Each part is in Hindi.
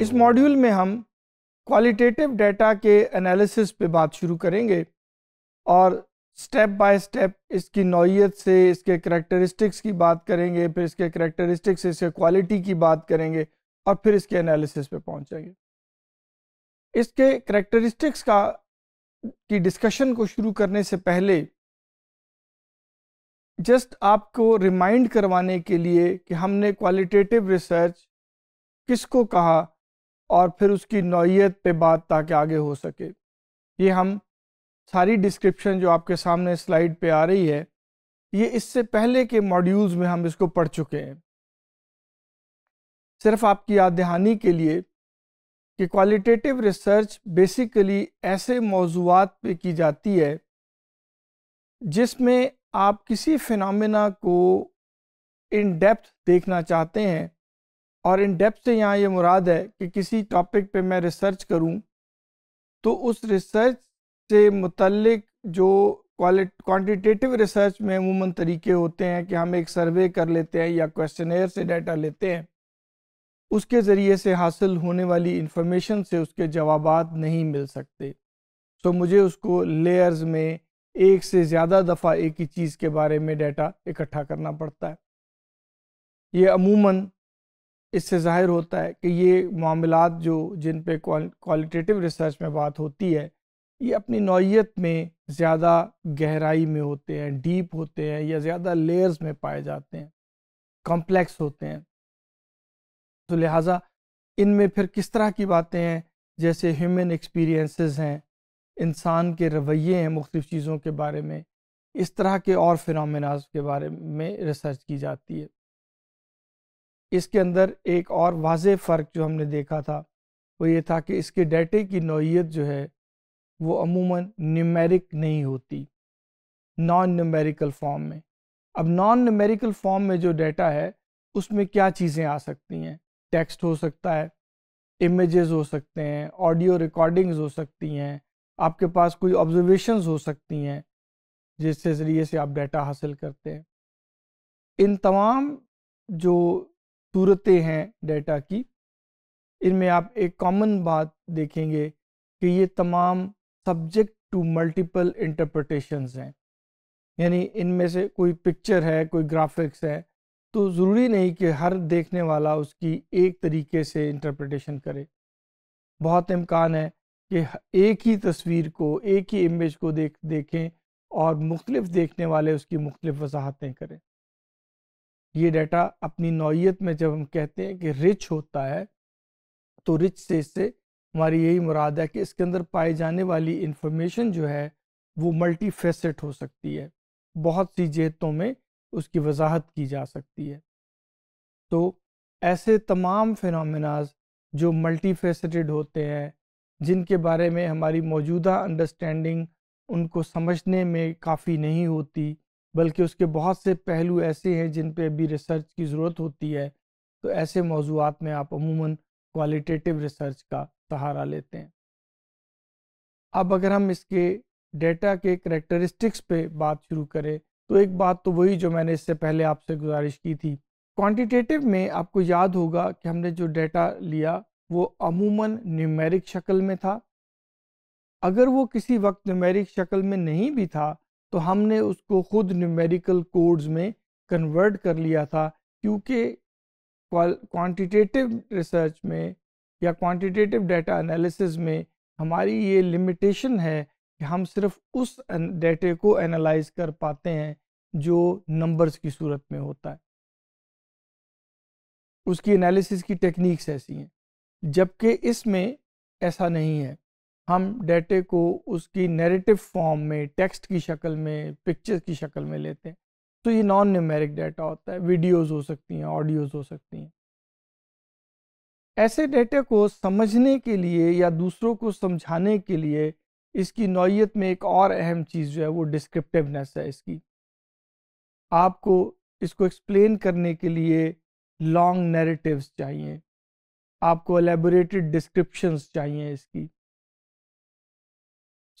इस मॉड्यूल में हम क्वालिटेटिव डेटा के एनालिसिस पे बात शुरू करेंगे और स्टेप बाय स्टेप इसकी नौीयत से इसके करेक्टरिस्टिक्स की बात करेंगे फिर इसके करेक्टरिस्टिक्स इसके क्वालिटी की बात करेंगे और फिर इसके एनालिसिस पे पहुंचेंगे इसके करेक्टरिस्टिक्स का की डिस्कशन को शुरू करने से पहले जस्ट आपको रिमाइंड करवाने के लिए कि हमने क्वालिटेटिव रिसर्च किसको कहा और फिर उसकी नौीयत पे बात ताकि आगे हो सके ये हम सारी डिस्क्रिप्शन जो आपके सामने स्लाइड पे आ रही है ये इससे पहले के मॉड्यूल्स में हम इसको पढ़ चुके हैं सिर्फ आपकी याद दहानी के लिए कि क्वालिटेटिव रिसर्च बेसिकली ऐसे मौजूद पे की जाती है जिसमें आप किसी फिनमिना को इन डेप्थ देखना चाहते हैं और इन डेप्थ से यहाँ ये मुराद है कि किसी टॉपिक पे मैं रिसर्च करूँ तो उस रिसर्च से मतलब जो क्वांटिटेटिव रिसर्च में अमूमन तरीके होते हैं कि हम एक सर्वे कर लेते हैं या क्वेश्चनर से डाटा लेते हैं उसके ज़रिए से हासिल होने वाली इन्फॉर्मेशन से उसके जवाब नहीं मिल सकते सो तो मुझे उसको लेयर्स में एक से ज़्यादा दफ़ा एक ही चीज़ के बारे में डाटा इकट्ठा करना पड़ता है ये अमूमन इससे ज़ाहिर होता है कि ये मामला जो जिन पे क्वालिटेटिव रिसर्च में बात होती है ये अपनी नौीयत में ज़्यादा गहराई में होते हैं डीप होते हैं या ज़्यादा लेयर्स में पाए जाते हैं कॉम्प्लेक्स होते हैं तो लिहाजा इनमें फिर किस तरह की बातें हैं जैसे ह्यूमन एक्सपीरियंसेस हैं इंसान के रवैये हैं मुख्तफ चीज़ों के बारे में इस तरह के और फिनमिनाज के बारे में रिसर्च की जाती है इसके अंदर एक और वाज फ़र्क जो हमने देखा था वो ये था कि इसके डेटे की नौीयत जो है वो अमूमन न्यूमेरिक नहीं होती नॉन न्यूमेरिकल फॉर्म में अब नॉन न्यूमेरिकल फॉर्म में जो डेटा है उसमें क्या चीज़ें आ सकती हैं टेक्स्ट हो सकता है इमेजेस हो सकते हैं ऑडियो रिकॉर्डिंग्स हो सकती हैं आपके पास कोई ऑब्जर्वेशंस हो सकती हैं जिसके ज़रिए से आप डाटा हासिल करते हैं इन तमाम जो सूरतें हैं डेटा की इनमें आप एक कॉमन बात देखेंगे कि ये तमाम सब्जेक्ट टू मल्टीपल इंटरप्रटेशंस हैं यानी इनमें से कोई पिक्चर है कोई ग्राफिक्स है तो ज़रूरी नहीं कि हर देखने वाला उसकी एक तरीके से इंटरप्रटेशन करे बहुत इम्कान है कि एक ही तस्वीर को एक ही इमेज को देख देखें और मुख्तलिफ देखने वाले उसकी मुख्तलिफ वजाहतें करें ये डाटा अपनी नौीयत में जब हम कहते हैं कि रिच होता है तो रिच से इससे हमारी यही मुराद है कि इसके अंदर पाए जाने वाली इंफॉर्मेशन जो है वो मल्टी हो सकती है बहुत सी जहतों में उसकी वजाहत की जा सकती है तो ऐसे तमाम फिनमिनाज जो मल्टी होते हैं जिनके बारे में हमारी मौजूदा अंडरस्टैंडिंग उनको समझने में काफ़ी नहीं होती बल्कि उसके बहुत से पहलू ऐसे हैं जिन पे अभी रिसर्च की ज़रूरत होती है तो ऐसे मौजूद में आप अमूमन क्वालिटेटिव रिसर्च का सहारा लेते हैं अब अगर हम इसके डेटा के करेक्टरिस्टिक्स पे बात शुरू करें तो एक बात तो वही जो मैंने इससे पहले आपसे गुजारिश की थी क्वांटिटेटिव में आपको याद होगा कि हमने जो डेटा लिया वो अमूमन न्यूमेरिक शक्ल में था अगर वो किसी वक्त न्यूमेरिक शक्ल में नहीं भी था तो हमने उसको ख़ुद न्यूमेरिकल कोड्स में कन्वर्ट कर लिया था क्योंकि क्वांटिटेटिव रिसर्च में या क्वांटिटेटिव डाटा एनालिसिस में हमारी ये लिमिटेशन है कि हम सिर्फ उस डेटे को एनालाइज कर पाते हैं जो नंबर्स की सूरत में होता है उसकी एनालिसिस की टेक्निक्स ऐसी हैं जबकि इसमें ऐसा नहीं है हम डेटे को उसकी नेरेटिव फॉर्म में टेक्स्ट की शक्ल में पिक्चर्स की शक्ल में लेते हैं तो ये नॉन न्यूमेरिक डाटा होता है वीडियोस हो सकती हैं ऑडियोज़ हो सकती हैं ऐसे डेटा को समझने के लिए या दूसरों को समझाने के लिए इसकी नौीयत में एक और अहम चीज़ जो है वो डिस्क्रिप्टिवनेस है इसकी आपको इसको एक्सप्लेन करने के लिए लॉन्ग नैरेटिव्स चाहिए आपको एलेबोरेटेड डिस्क्रिप्शंस चाहिए इसकी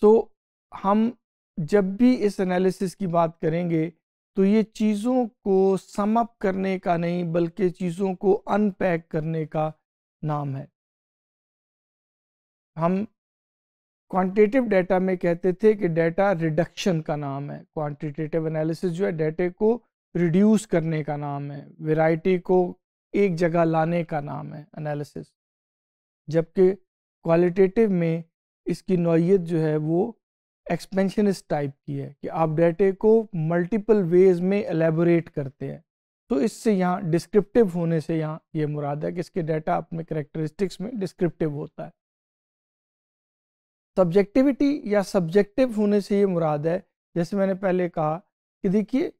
सो तो so, हम जब भी इस एनालिसिस की बात करेंगे तो ये चीज़ों को समअप करने का नहीं बल्कि चीज़ों को अनपैक करने का नाम है हम क्वांटिटेटिव डाटा में कहते थे कि डाटा रिडक्शन का नाम है क्वांटिटेटिव एनालिसिस जो है डाटे को रिड्यूस करने का नाम है वैरायटी को एक जगह लाने का नाम है एनालिसिस जबकि क्वालिटेटिव में इसकी नौीयत जो है वो एक्सपेंशन इस टाइप की है कि आप डेटे को मल्टीपल वेज में एलेबोरेट करते हैं तो इससे यहाँ डिस्क्रिप्टिव होने से यहाँ ये यह मुराद है कि इसके डाटा अपने करेक्टरिस्टिक्स में डिस्क्रिप्टिव होता है सब्जेक्टिविटी या सब्जेक्टिव होने से ये मुराद है जैसे मैंने पहले कहा कि देखिए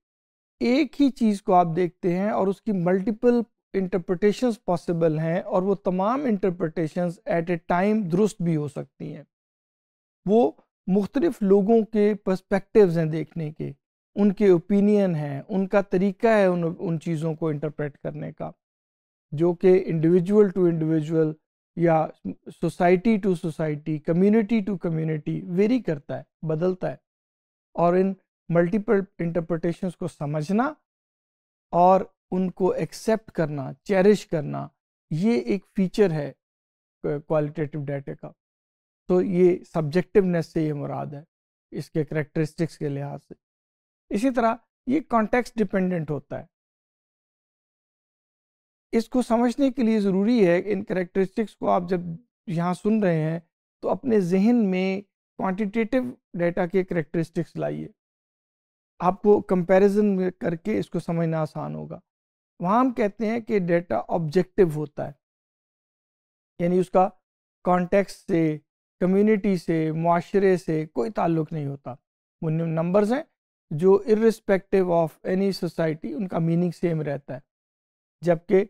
एक ही चीज़ को आप देखते हैं और उसकी मल्टीपल इंटरप्रटेशंस पॉसिबल हैं और वो तमाम इंटरप्रटेशंस एट ए टाइम दुरुस्त भी हो सकती हैं वो मुख्तलिफ लोगों के पर्सपेक्टिव्स हैं देखने के उनके ओपिनियन हैं उनका तरीका है उन उन चीज़ों को इंटरप्रेट करने का जो कि इंडिविजुअल टू इंडिविजुअल या society to society community to community vary करता है बदलता है और इन मल्टीपल इंटरप्रटेशंस को समझना और उनको एक्सेप्ट करना चेरिश करना ये एक फीचर है क्वालिटेटिव डाटा का तो ये सब्जेक्टिवनेस से ये मुराद है इसके करेक्टरिस्टिक्स के लिहाज से इसी तरह ये कॉन्टेक्स्ट डिपेंडेंट होता है इसको समझने के लिए ज़रूरी है इन करेक्टरिस्टिक्स को आप जब यहाँ सुन रहे हैं तो अपने जहन में क्वांटिटेटिव डाटा के करेक्टरिस्टिक्स लाइए आपको कंपैरिजन करके इसको समझना आसान होगा वहाँ हम कहते हैं कि डेटा ऑब्जेक्टिव होता है यानी उसका कॉन्टेक्स्ट से कम्युनिटी से माशरे से कोई ताल्लुक नहीं होता वो नंबर्स हैं जो इरिस्पेक्टिव ऑफ एनी सोसाइटी उनका मीनिंग सेम रहता है जबकि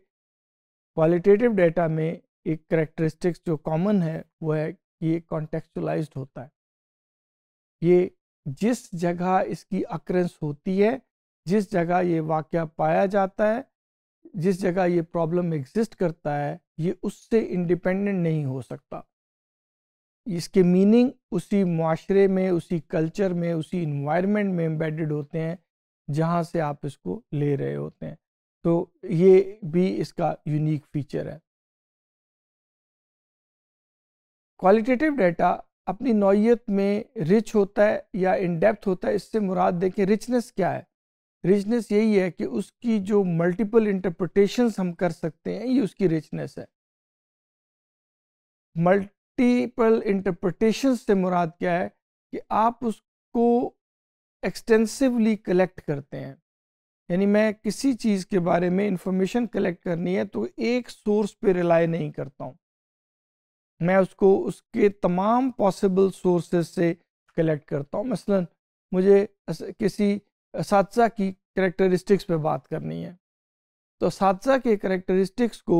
क्वालिटेटिव डेटा में एक करेक्टरिस्टिक्स जो कॉमन है वो है कि ये कॉन्टेक्चुलाइज होता है ये जिस जगह इसकी अक्रेंस होती है जिस जगह ये वाक़ पाया जाता है जिस जगह ये प्रॉब्लम एग्जिस्ट करता है ये उससे इंडिपेंडेंट नहीं हो सकता इसके मीनिंग उसी माशरे में उसी कल्चर में उसी इन्वायरमेंट में एम्बेडेड होते हैं जहाँ से आप इसको ले रहे होते हैं तो ये भी इसका यूनिक फीचर है क्वालिटेटिव डाटा अपनी नौीयत में रिच होता है या इन डेप्थ होता है इससे मुराद देखें रिचनेस क्या है रिचनेस यही है कि उसकी जो मल्टीपल इंटरप्रटेशंस हम कर सकते हैं ये उसकी रिचनेस है मल्टीपल इंटरप्रटेशंस से मुराद क्या है कि आप उसको एक्सटेंसिवली कलेक्ट करते हैं यानी मैं किसी चीज़ के बारे में इंफॉर्मेशन कलेक्ट करनी है तो एक सोर्स पे रिलाई नहीं करता हूँ मैं उसको उसके तमाम पॉसिबल सोर्सेज से कलेक्ट करता हूँ मसलन मुझे किसी सादसा की करेक्टरिस्टिक्स पे बात करनी है तो सादसा के करेक्टरिस्टिक्स को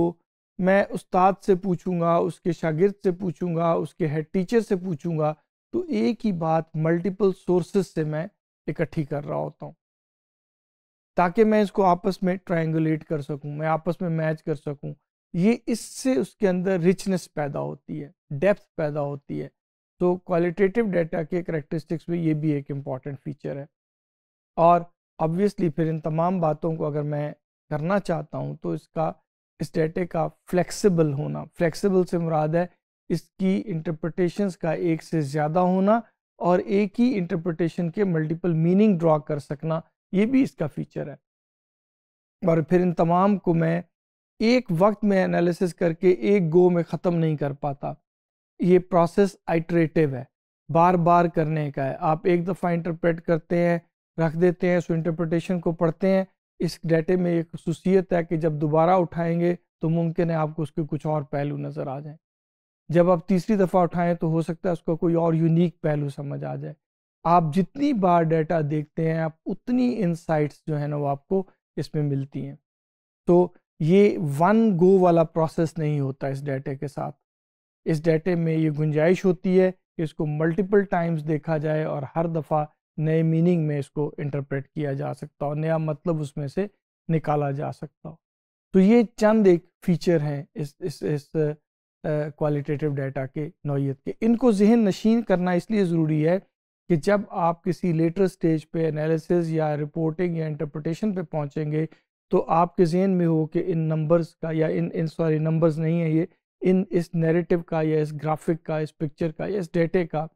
मैं उस्ताद से पूछूंगा उसके शागिर्द से पूछूंगा उसके हेड टीचर से पूछूंगा तो एक ही बात मल्टीपल सोर्सेस से मैं इकट्ठी कर रहा होता हूँ ताकि मैं इसको आपस में ट्राइंगुलेट कर सकूँ मैं आपस में मैच कर सकूँ ये इससे उसके अंदर रिचनेस पैदा होती है डेप्थ पैदा होती है तो क्वालिटेटिव डाटा के करेक्टरिस्टिक्स में ये भी एक इम्पॉर्टेंट फीचर है और ऑब्वियसली फिर इन तमाम बातों को अगर मैं करना चाहता हूँ तो इसका स्टेटे का फ्लेक्सिबल होना फ्लेक्सिबल से मुराद है इसकी इंटरप्रटेशंस का एक से ज़्यादा होना और एक ही इंटरप्रटेशन के मल्टीपल मीनिंग ड्रॉ कर सकना ये भी इसका फीचर है और फिर इन तमाम को मैं एक वक्त में एनालिसिस करके एक गो में ख़त्म नहीं कर पाता ये प्रोसेस आइट्रेटिव है बार बार करने का है आप एक दफ़ा इंटरप्रेट करते हैं रख देते हैं सो इंटरप्रटेशन को पढ़ते हैं इस डेटे में एक खसूसियत है कि जब दोबारा उठाएंगे तो मुमकिन है आपको उसके कुछ और पहलू नज़र आ जाएं जब आप तीसरी दफ़ा उठाएं तो हो सकता है उसका कोई और यूनिक पहलू समझ आ जाए आप जितनी बार डाटा देखते हैं आप उतनी इनसाइट्स जो है ना वो आपको इसमें मिलती हैं तो ये वन गो वाला प्रोसेस नहीं होता इस डेटे के साथ इस डेटे में ये गुंजाइश होती है कि इसको मल्टीपल टाइम्स देखा जाए और हर दफ़ा नए मीनिंग में इसको इंटरप्रेट किया जा सकता हो नया मतलब उसमें से निकाला जा सकता हो तो ये चंद एक फीचर हैं इस इस इस क्वालिटेटिव डाटा के नौीयत के इनको जहन नशीन करना इसलिए ज़रूरी है कि जब आप किसी लेटर स्टेज पे एनालिसिस या रिपोर्टिंग या इंटरप्रटेशन पे पहुंचेंगे तो आपके जहन में हो कि इन नंबर्स का या इन इन सॉरी नंबर्स नहीं है ये इन इस नैरेटिव का या इस ग्राफिक का इस पिक्चर का या इस डेटे का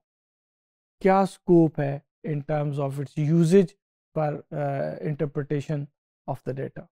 क्या स्कोप है in terms of its usage per uh, interpretation of the data.